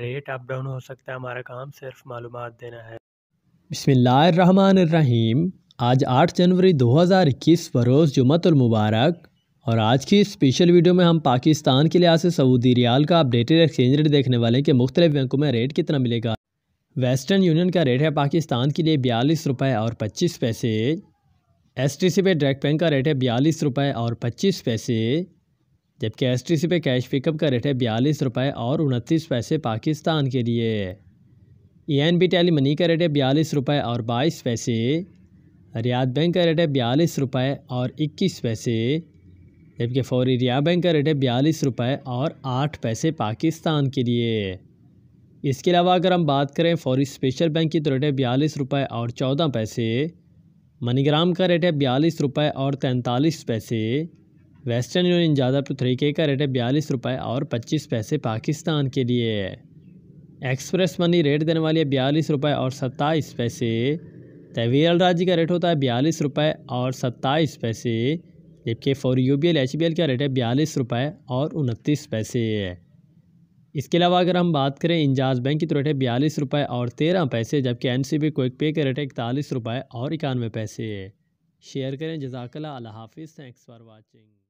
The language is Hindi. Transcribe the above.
रेट अप डाउन हो सकता है हमारा काम सिर्फ मालूम देना है रहीम आज 8 जनवरी 2021 बरोज़ जुमतुलमुबारक और आज की स्पेशल वीडियो में हम पाकिस्तान के लिहाज से सऊदी रियाल का अपडेटेड एक्सचेंज रेट देखने वाले हैं कि मुख्तलि बैंकों में रेट कितना मिलेगा वेस्टर्न यूनियन का रेट है पाकिस्तान के लिए बयालीस रुपये और पच्चीस पैसे एस टी सी पे डायरेक्ट बैंक का रेट है बयालीस रुपये और पच्चीस पैसे जबकि एस टी सी पे कैश पिकअप का रेट है बयालीस रुपये और उनतीस पैसे पाकिस्तान के लिए E N B tally money का रेट है बयालीस रुपये और बाईस पैसे रियाद बैंक का रेट है बयालीस रुपये और इक्कीस पैसे जबकि फौरी रिया बैंक का रेट है बयालीस रुपये और आठ पैसे पाकिस्तान के लिए इसके अलावा अगर हम बात करें फौरी स्पेशल बैंक की तो रेट है बयालीस रुपये और चौदह पैसे मनीग्राम का रेट है बयालीस रुपये और तैंतालीस पैसे वेस्टर्न यूनियन जादापुर थ्री के का रेट है बयालीस रुपये और पच्चीस पैसे पाकिस्तान के लिए एक्सप्रेस मनी रेट देने वाली है बयालीस रुपये और सत्ताईस पैसे तवीर राज्य का रेट होता है बयालीस रुपये और सत्ताईस पैसे जबकि for U B L H B L का रेट है बयालीस रुपये और उनतीस पैसे इसके अलावा अगर हम बात करें इंजाज बैंक की तो रेट है बयालीस रुपये और तेरह पैसे जबकि एन सी बी क्विक पे का रेट है इकतालीस रुपये और इक्यानवे पैसे शेयर करें जजाकला अल्लाह हाफिज़ थैंक्स फॉर वाचिंग